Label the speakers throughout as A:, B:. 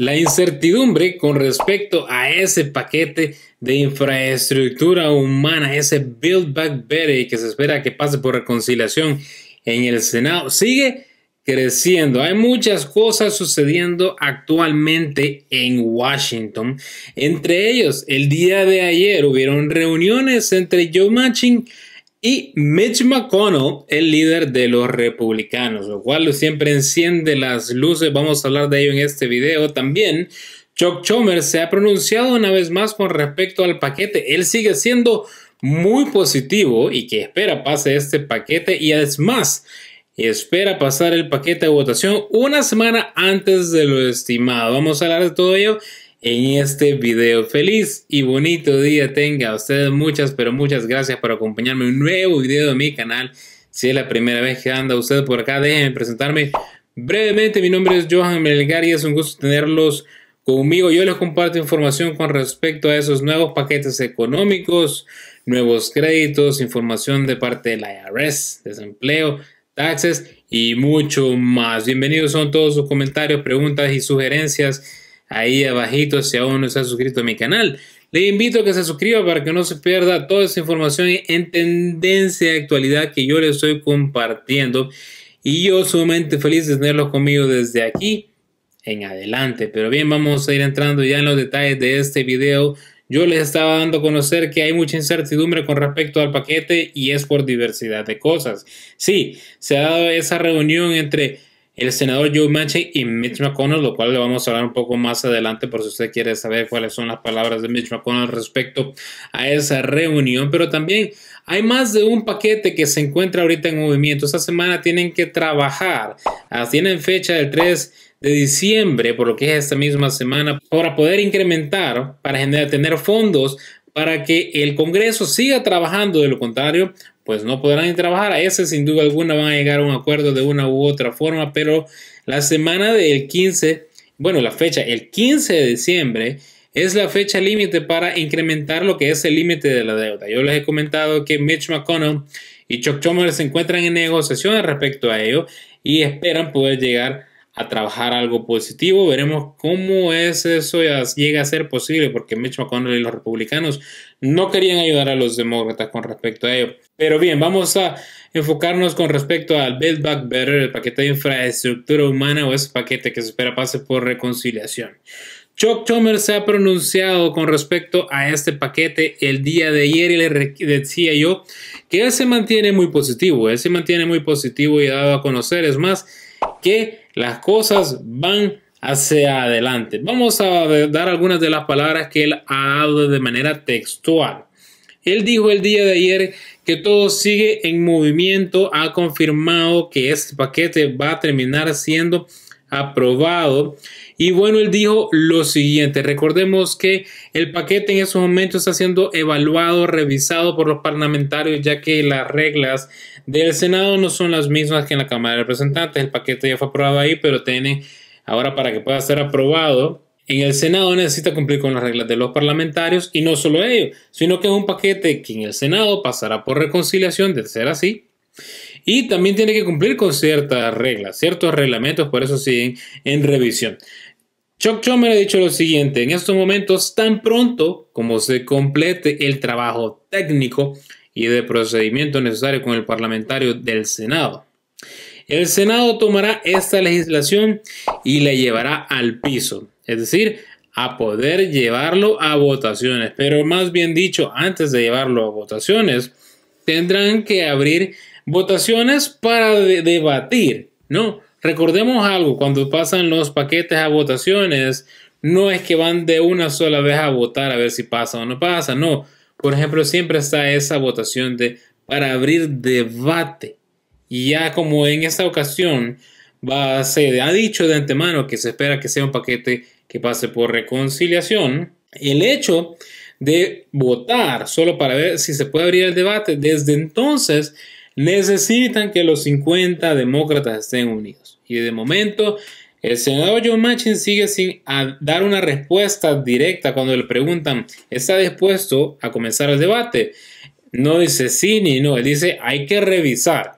A: La incertidumbre con respecto a ese paquete de infraestructura humana, ese Build Back Better que se espera que pase por reconciliación en el Senado, sigue creciendo. Hay muchas cosas sucediendo actualmente en Washington. Entre ellos, el día de ayer hubieron reuniones entre Joe Manchin y Mitch McConnell, el líder de los republicanos, lo cual siempre enciende las luces. Vamos a hablar de ello en este video también. Chuck Chomer se ha pronunciado una vez más con respecto al paquete. Él sigue siendo muy positivo y que espera pase este paquete y es más, espera pasar el paquete de votación una semana antes de lo estimado. Vamos a hablar de todo ello en este video. Feliz y bonito día tenga a ustedes. Muchas, pero muchas gracias por acompañarme en un nuevo video de mi canal. Si es la primera vez que anda usted por acá, déjenme presentarme brevemente. Mi nombre es Johan Melgar y es un gusto tenerlos conmigo. Yo les comparto información con respecto a esos nuevos paquetes económicos, nuevos créditos, información de parte de la IRS, desempleo, taxes y mucho más. Bienvenidos son todos sus comentarios, preguntas y sugerencias ahí abajito si aún no se suscrito a mi canal. Le invito a que se suscriba para que no se pierda toda esa información en tendencia de actualidad que yo le estoy compartiendo. Y yo sumamente feliz de tenerlos conmigo desde aquí en adelante. Pero bien, vamos a ir entrando ya en los detalles de este video. Yo les estaba dando a conocer que hay mucha incertidumbre con respecto al paquete y es por diversidad de cosas. Sí, se ha dado esa reunión entre el senador Joe Manchin y Mitch McConnell, lo cual le vamos a hablar un poco más adelante por si usted quiere saber cuáles son las palabras de Mitch McConnell respecto a esa reunión. Pero también hay más de un paquete que se encuentra ahorita en movimiento. Esta semana tienen que trabajar. Ah, tienen fecha del 3 de diciembre, por lo que es esta misma semana, para poder incrementar, para tener fondos para que el Congreso siga trabajando. De lo contrario, pues no podrán trabajar. A ese sin duda alguna van a llegar a un acuerdo de una u otra forma, pero la semana del 15, bueno, la fecha, el 15 de diciembre, es la fecha límite para incrementar lo que es el límite de la deuda. Yo les he comentado que Mitch McConnell y Chuck Schumer se encuentran en negociaciones respecto a ello y esperan poder llegar a trabajar algo positivo. Veremos cómo es eso llega a ser posible, porque Mitch McConnell y los republicanos no querían ayudar a los demócratas con respecto a ello. Pero bien, vamos a enfocarnos con respecto al Build Back Better, el paquete de infraestructura humana o ese paquete que se espera pase por reconciliación. Chuck chomer se ha pronunciado con respecto a este paquete el día de ayer y le decía yo que él se mantiene muy positivo, él se mantiene muy positivo y dado a conocer, es más, que las cosas van hacia adelante. Vamos a dar algunas de las palabras que él ha dado de manera textual. Él dijo el día de ayer que todo sigue en movimiento, ha confirmado que este paquete va a terminar siendo aprobado y bueno, él dijo lo siguiente, recordemos que el paquete en esos momentos está siendo evaluado, revisado por los parlamentarios, ya que las reglas del Senado no son las mismas que en la Cámara de Representantes. El paquete ya fue aprobado ahí, pero tiene ahora para que pueda ser aprobado. En el Senado necesita cumplir con las reglas de los parlamentarios y no solo ellos, sino que es un paquete que en el Senado pasará por reconciliación de ser así, y también tiene que cumplir con ciertas reglas, ciertos reglamentos, por eso siguen en revisión. Chuck ha dicho lo siguiente, en estos momentos, tan pronto como se complete el trabajo técnico y de procedimiento necesario con el parlamentario del Senado, el Senado tomará esta legislación y la llevará al piso, es decir, a poder llevarlo a votaciones, pero más bien dicho, antes de llevarlo a votaciones, tendrán que abrir votaciones para debatir, ¿no? Recordemos algo, cuando pasan los paquetes a votaciones, no es que van de una sola vez a votar a ver si pasa o no pasa, no. Por ejemplo, siempre está esa votación de para abrir debate. Y ya como en esta ocasión va ha dicho de antemano que se espera que sea un paquete que pase por reconciliación, el hecho de votar solo para ver si se puede abrir el debate, desde entonces necesitan que los 50 demócratas estén unidos. Y de momento, el senador John Manchin sigue sin ah, dar una respuesta directa cuando le preguntan, ¿está dispuesto a comenzar el debate? No dice sí ni no, él dice, hay que revisar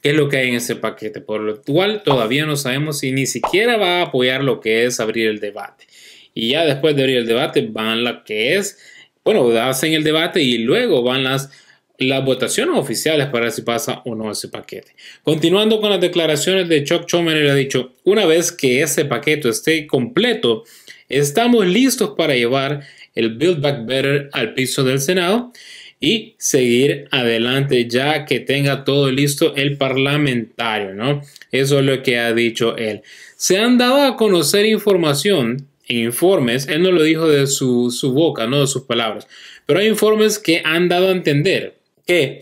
A: qué es lo que hay en ese paquete, por lo cual todavía no sabemos si ni siquiera va a apoyar lo que es abrir el debate. Y ya después de abrir el debate van las que es, bueno, hacen el debate y luego van las las votaciones oficiales para si pasa o no ese paquete. Continuando con las declaraciones de Chuck Schumer, le ha dicho, una vez que ese paquete esté completo, estamos listos para llevar el Build Back Better al piso del Senado y seguir adelante ya que tenga todo listo el parlamentario, ¿no? Eso es lo que ha dicho él. Se han dado a conocer información informes, él no lo dijo de su, su boca, no de sus palabras, pero hay informes que han dado a entender que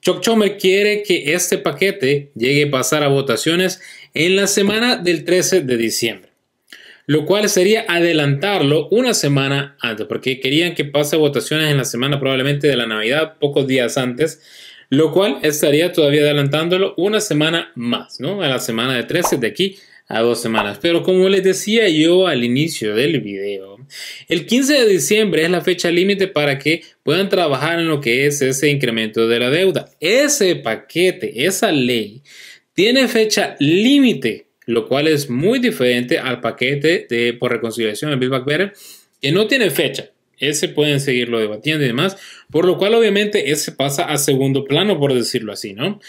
A: Chuck quiere que este paquete llegue a pasar a votaciones en la semana del 13 de diciembre, lo cual sería adelantarlo una semana antes, porque querían que pase a votaciones en la semana probablemente de la Navidad, pocos días antes, lo cual estaría todavía adelantándolo una semana más, ¿no? A la semana del 13 de aquí a dos semanas. Pero como les decía yo al inicio del video, el 15 de diciembre es la fecha límite para que puedan trabajar en lo que es ese incremento de la deuda. Ese paquete, esa ley, tiene fecha límite, lo cual es muy diferente al paquete de por reconciliación de Bill Back Better, que no tiene fecha. Ese pueden seguirlo debatiendo y demás, por lo cual obviamente ese pasa a segundo plano, por decirlo así, ¿no?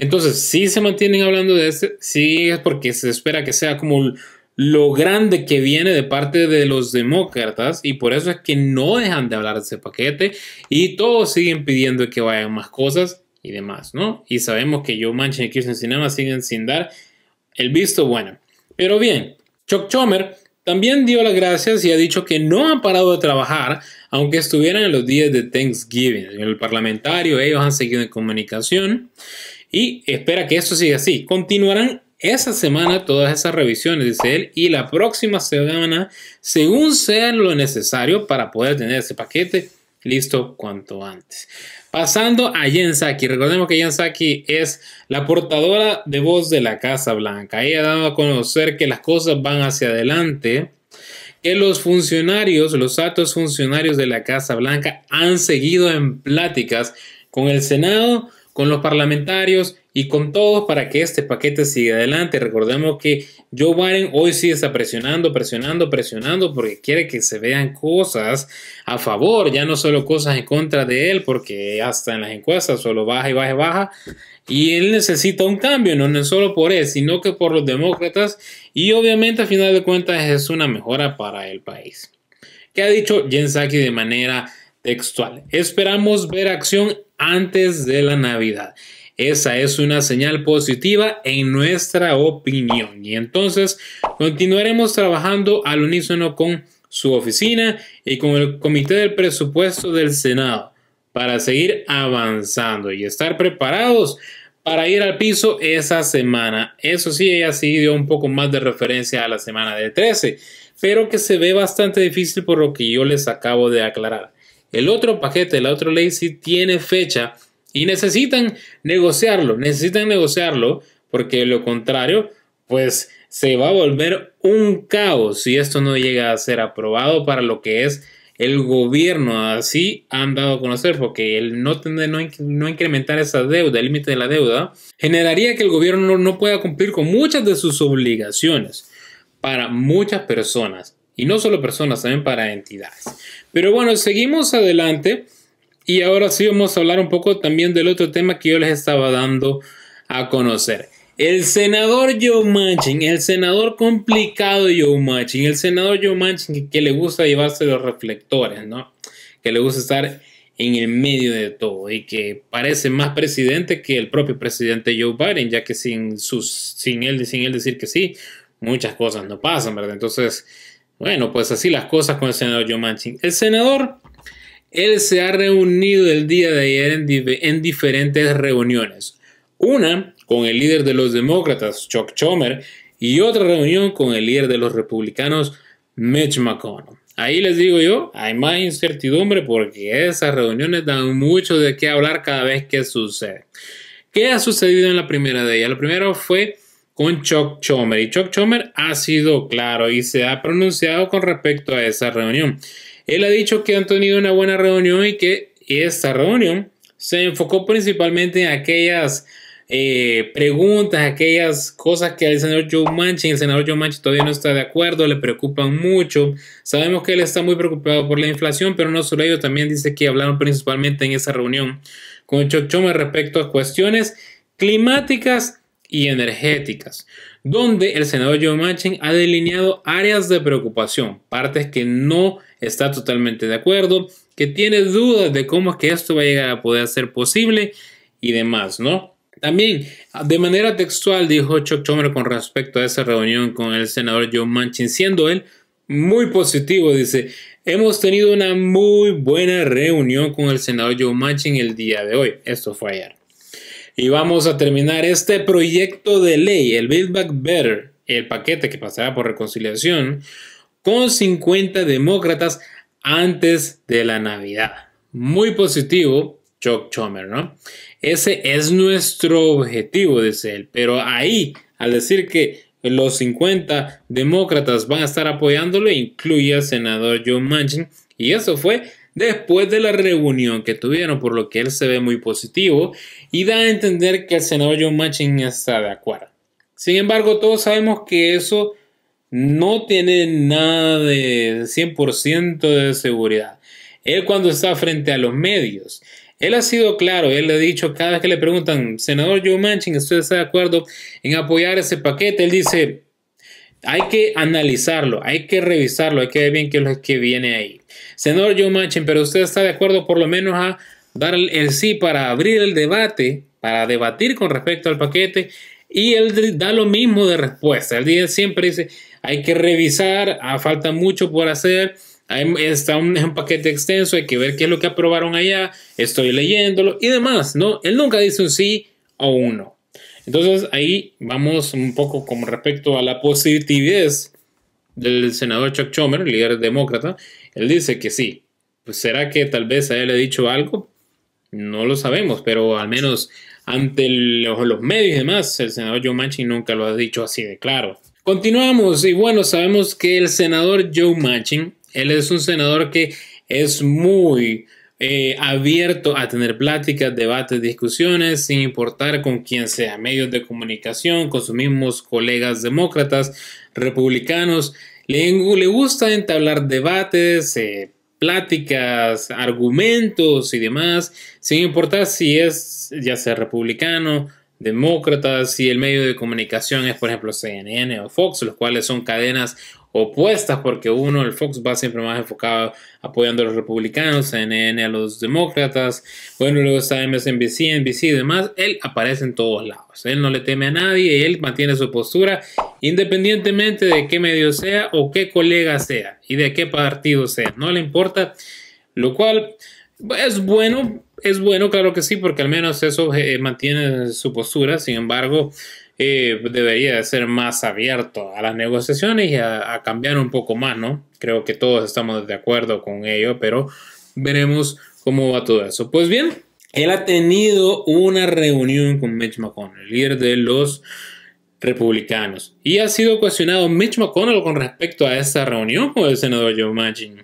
A: Entonces, si se mantienen hablando de este, sí es porque se espera que sea como lo grande que viene de parte de los demócratas y por eso es que no dejan de hablar de ese paquete y todos siguen pidiendo que vayan más cosas y demás, ¿no? Y sabemos que Joe Manchin y Kirsten Sinema siguen sin dar el visto bueno. Pero bien, Chuck Chomer también dio las gracias y ha dicho que no han parado de trabajar, aunque estuvieran en los días de Thanksgiving. El parlamentario, ellos han seguido en comunicación y espera que eso siga así. Continuarán esa semana todas esas revisiones, dice él, y la próxima semana, según sea lo necesario para poder tener ese paquete listo cuanto antes. Pasando a Jen recordemos que Jen es la portadora de voz de la Casa Blanca. Ella ha dado a conocer que las cosas van hacia adelante, que los funcionarios, los altos funcionarios de la Casa Blanca han seguido en pláticas con el Senado con los parlamentarios y con todos para que este paquete siga adelante. Recordemos que Joe Biden hoy sí está presionando, presionando, presionando porque quiere que se vean cosas a favor, ya no solo cosas en contra de él, porque hasta en las encuestas solo baja y baja y baja. Y él necesita un cambio, no, solo por él, sino que por los demócratas y obviamente a final de cuentas es una mejora para el país. ¿Qué ha dicho Jen de manera textual? Esperamos ver acción antes de la Navidad. Esa es una señal positiva en nuestra opinión. Y entonces continuaremos trabajando al unísono con su oficina y con el Comité del Presupuesto del Senado para seguir avanzando y estar preparados para ir al piso esa semana. Eso sí, ella sí dio un poco más de referencia a la semana de 13, pero que se ve bastante difícil por lo que yo les acabo de aclarar. El otro paquete, la otra ley sí tiene fecha y necesitan negociarlo, necesitan negociarlo porque lo contrario, pues se va a volver un caos si esto no llega a ser aprobado para lo que es el gobierno. Así han dado a conocer porque el no, no, incrementar esa deuda, el límite de la deuda, generaría que el gobierno no pueda cumplir con muchas de sus obligaciones para muchas personas. Y no solo personas, también para entidades. Pero bueno, seguimos adelante. Y ahora sí vamos a hablar un poco también del otro tema que yo les estaba dando a conocer. El senador Joe Manchin, el senador complicado Joe Manchin, el senador Joe Manchin que, le gusta llevarse los reflectores, ¿no? Que le gusta estar en el medio de todo y que parece más presidente que el propio presidente Joe Biden, ya que sin, sus, sin, él, sin él decir que sí, muchas cosas no pasan, ¿verdad? Entonces, bueno, pues así las cosas con el senador Joe Manchin. El senador, él se ha reunido el día de ayer en, en diferentes reuniones. Una con el líder de los demócratas, Chuck Chomer, y otra reunión con el líder de los republicanos, Mitch McConnell. Ahí les digo yo, hay más incertidumbre porque esas reuniones dan mucho de qué hablar cada vez que sucede. ¿Qué ha sucedido en la primera de ellas? La primera fue con Chuck Chomer. Y Chuck Chomer ha sido claro y se ha pronunciado con respecto a esa reunión. Él ha dicho que han tenido una buena reunión y que esta reunión se enfocó principalmente en aquellas eh, preguntas, aquellas cosas que el senador Joe Manchin, el senador Joe Manchin todavía no está de acuerdo, le preocupan mucho. Sabemos que él está muy preocupado por la inflación, pero no solo ello, también dice que hablaron principalmente en esa reunión con Chuck Chomer respecto a cuestiones climáticas y energéticas, donde el senador Joe Manchin ha delineado áreas de preocupación, partes que no está totalmente de acuerdo, que tiene dudas de cómo es que esto va a llegar a poder ser posible y demás, ¿no? También, de manera textual, dijo Chuck chomer con respecto a esa reunión con el senador Joe Manchin, siendo él muy positivo, dice, hemos tenido una muy buena reunión con el senador Joe Manchin el día de hoy, esto fue ayer. Y vamos a terminar este proyecto de ley, el Build Back Better, el paquete que pasará por reconciliación, con 50 demócratas antes de la Navidad. Muy positivo, Chuck Chomer, ¿no? Ese es nuestro objetivo, dice él. Pero ahí, al decir que los 50 demócratas van a estar apoyándolo, incluye al senador Joe Manchin. Y eso fue después de la reunión que tuvieron, por lo que él se ve muy positivo y da a entender que el senador Joe Manchin está de acuerdo. Sin embargo, todos sabemos que eso no tiene nada de 100% de seguridad. Él cuando está frente a los medios, él ha sido claro, él ha dicho cada vez que le preguntan, senador Joe Manchin, ¿usted está de acuerdo en apoyar ese paquete? Él dice, hay que analizarlo, hay que revisarlo, hay que ver bien qué es lo que viene ahí. señor Joe Manchin, pero usted está de acuerdo por lo menos a dar el sí para abrir el debate, para debatir con respecto al paquete, y él da lo mismo de respuesta. Él siempre dice, hay que revisar, ah, falta mucho por hacer, está un, es un paquete extenso, hay que ver qué es lo que aprobaron allá, estoy leyéndolo y demás, ¿no? Él nunca dice un sí o un no. Entonces ahí vamos un poco con respecto a la positividad del senador Chuck Schumer, líder demócrata. Él dice que sí. Pues será que tal vez a él le ha dicho algo. No lo sabemos, pero al menos ante los medios y demás, el senador Joe Manchin nunca lo ha dicho así de claro. Continuamos y bueno, sabemos que el senador Joe Manchin, él es un senador que es muy eh, abierto a tener pláticas, debates, discusiones, sin importar con quién sea, medios de comunicación, con sus mismos colegas demócratas, republicanos. Le, gusta entablar debates, eh, pláticas, argumentos y demás, sin importar si es ya sea republicano, demócratas y el medio de comunicación es, por ejemplo, CNN o Fox, los cuales son cadenas opuestas porque uno, el Fox, va siempre más enfocado apoyando a los republicanos, CNN a los demócratas, bueno, luego está MSNBC, NBC y demás, él aparece en todos lados, él no le teme a nadie, él mantiene su postura independientemente de qué medio sea o qué colega sea y de qué partido sea, no le importa, lo cual es bueno es bueno, claro que sí, porque al menos eso eh, mantiene su postura. Sin embargo, eh, debería ser más abierto a las negociaciones y a, cambiar un poco más, ¿no? Creo que todos estamos de acuerdo con ello, pero veremos cómo va todo eso. Pues bien, él ha tenido una reunión con Mitch McConnell, líder de los republicanos, y ha sido cuestionado Mitch McConnell con respecto a esa reunión con el senador Joe Manchin.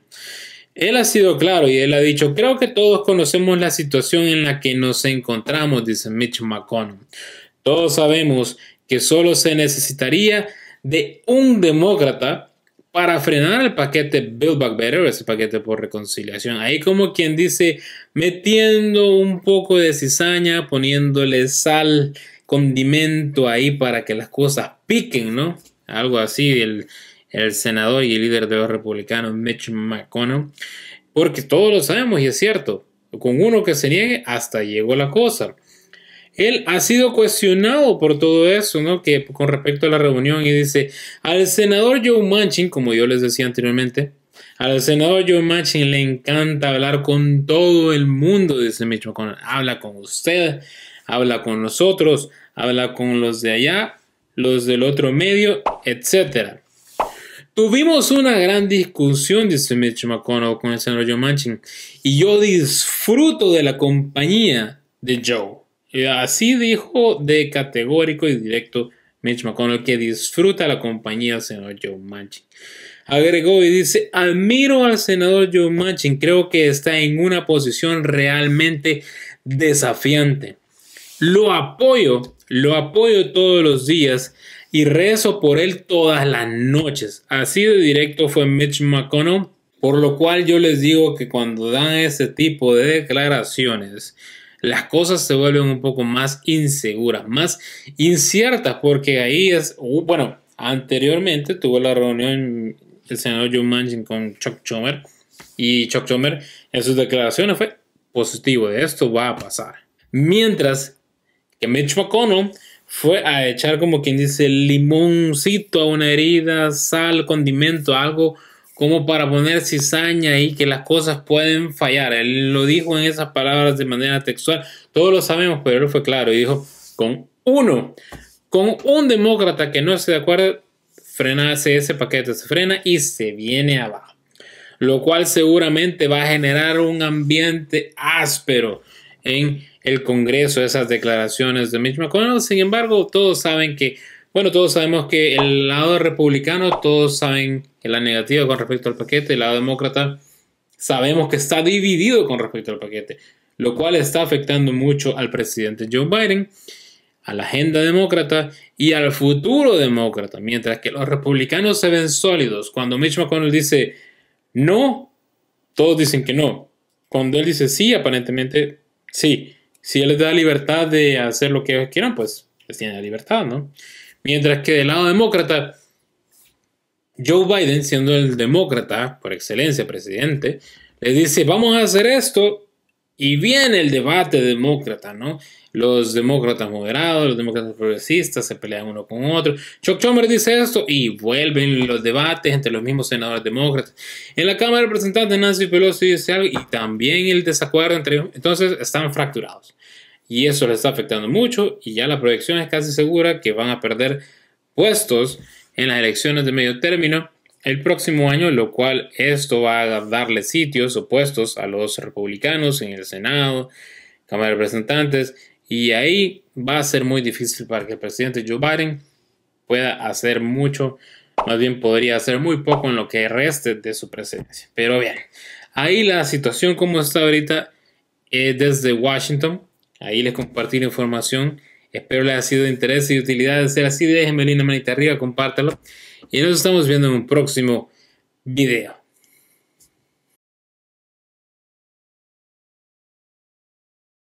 A: Él ha sido claro y él ha dicho, creo que todos conocemos la situación en la que nos encontramos, dice Mitch McConnell. Todos sabemos que solo se necesitaría de un demócrata para frenar el paquete Build Back Better, ese paquete por reconciliación. Ahí como quien dice, metiendo un poco de cizaña, poniéndole sal, condimento ahí para que las cosas piquen, ¿no? Algo así, el, el senador y el líder de los republicanos, Mitch McConnell, porque todos lo sabemos y es cierto, con uno que se niegue hasta llegó la cosa. Él ha sido cuestionado por todo eso, ¿no? Que con respecto a la reunión y dice, al senador Joe Manchin, como yo les decía anteriormente, al senador Joe Manchin le encanta hablar con todo el mundo, dice Mitch McConnell. Habla con usted, habla con nosotros, habla con los de allá, los del otro medio, etcétera. Tuvimos una gran discusión, dice Mitch McConnell con el senador Joe Manchin, y yo disfruto de la compañía de Joe. Y así dijo de categórico y directo Mitch McConnell que disfruta la compañía del senador Joe Manchin. Agregó y dice, admiro al senador Joe Manchin, creo que está en una posición realmente desafiante. Lo apoyo, lo apoyo todos los días y rezo por él todas las noches. Así de directo fue Mitch McConnell, por lo cual yo les digo que cuando dan ese tipo de declaraciones, las cosas se vuelven un poco más inseguras, más inciertas, porque ahí es, bueno, anteriormente tuvo la reunión el senador Joe Manchin con Chuck Schumer y Chuck Schumer en sus declaraciones fue positivo, esto va a pasar. Mientras que Mitch McConnell fue a echar como quien dice limoncito a una herida, sal, condimento, algo como para poner cizaña y que las cosas pueden fallar. Él lo dijo en esas palabras de manera textual, todos lo sabemos, pero él fue claro y dijo, con uno, con un demócrata que no se de acuerdo, frena ese paquete, se frena y se viene abajo. Lo cual seguramente va a generar un ambiente áspero en el Congreso esas declaraciones de Mitch McConnell. Sin embargo, todos saben que, bueno, todos sabemos que el lado republicano, todos saben que la negativa con respecto al paquete, el lado demócrata, sabemos que está dividido con respecto al paquete, lo cual está afectando mucho al presidente Joe Biden, a la agenda demócrata y al futuro demócrata, mientras que los republicanos se ven sólidos. Cuando Mitch McConnell dice no, todos dicen que no. Cuando él dice sí, aparentemente sí si él les da libertad de hacer lo que ellos quieran, pues les tiene la libertad, ¿no? Mientras que del lado demócrata, Joe Biden, siendo el demócrata por excelencia presidente, le dice, vamos a hacer esto y viene el debate demócrata, ¿no? Los demócratas moderados, los demócratas progresistas se pelean uno con otro. Chuck Schumer dice esto y vuelven los debates entre los mismos senadores demócratas. En la Cámara de Representantes Nancy Pelosi dice algo y también el desacuerdo entre ellos. Entonces están fracturados. Y eso les está afectando mucho y ya la proyección es casi segura que van a perder puestos en las elecciones de medio término el próximo año, lo cual esto va a darle sitios opuestos a los republicanos en el Senado, Cámara de Representantes, y ahí va a ser muy difícil para que el presidente Joe Biden pueda hacer mucho, más bien podría hacer muy poco en lo que reste de su presidencia. Pero bien, ahí la situación como está ahorita eh, desde Washington, ahí les compartí información, espero les haya sido de interés y utilidad de ser así, déjenme un manita arriba, compártelo. Y nos estamos viendo en un próximo video.